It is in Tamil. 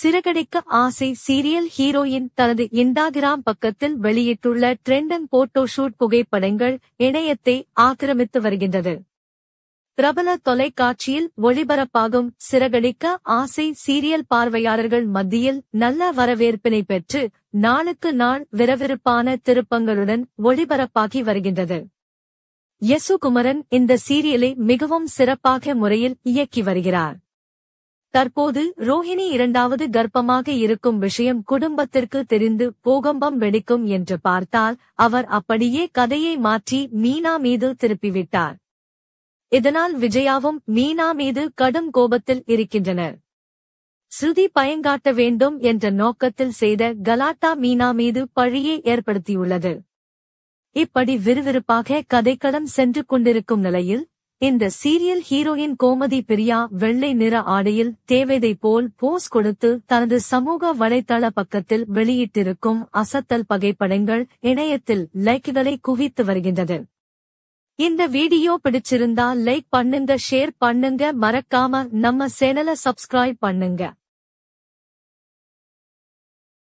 சிறகடிக்க ஆசை சீரியல் ஹீரோயின் தனது இண்டாகிராம் பக்கத்தில் வெளியிட்டுள்ள ட்ரெண்டன் போட்டோஷூட் புகைப்படங்கள் இணையத்தை ஆக்கிரமித்து வருகின்றது பிரபல தொலைக்காட்சியில் ஒளிபரப்பாகும் சிறகடிக்க ஆசை சீரியல் பார்வையாளர்கள் மத்தியில் நல்ல வரவேற்பினை பெற்று நாளுக்கு நாள் விறவிறுப்பான திருப்பங்களுடன் ஒளிபரப்பாகி வருகின்றது யசுகுமரன் இந்த சீரியலை மிகவும் சிறப்பாக முறையில் இயக்கி வருகிறார் தற்போது ரோஹிணி இரண்டாவது கர்ப்பமாக இருக்கும் விஷயம் குடும்பத்திற்கு தெரிந்து பூகம்பம் வெடிக்கும் என்று பார்த்தால் அவர் அப்படியே கதையை மாற்றி மீனா மீது திருப்பிவிட்டார் இதனால் விஜயாவும் மீனா மீது கடும் கோபத்தில் இருக்கின்றனர் ஸ்ருதி பயங்காட்ட வேண்டும் என்ற நோக்கத்தில் செய்த கலாட்டா மீனா மீது பழியை ஏற்படுத்தியுள்ளது இப்படி விறுவிறுப்பாக கதைக்களம் சென்று கொண்டிருக்கும் நிலையில் இந்த சீரியல் ஹீரோயின் கோமதி பிரியா வெள்ளை நிற ஆடையில் தேவைதை போல் போஸ் கொடுத்து தனது சமூக வலைதள பக்கத்தில் வெளியிட்டிருக்கும் அசத்தல் பகைப்படங்கள் இணையத்தில் லைக்குகளை குவித்து வருகின்றது இந்த வீடியோ பிடிச்சிருந்தா லைக் பண்ணுங்க ஷேர் பண்ணுங்க மறக்காம நம்ம சேனலை சப்ஸ்கிரைப் பண்ணுங்க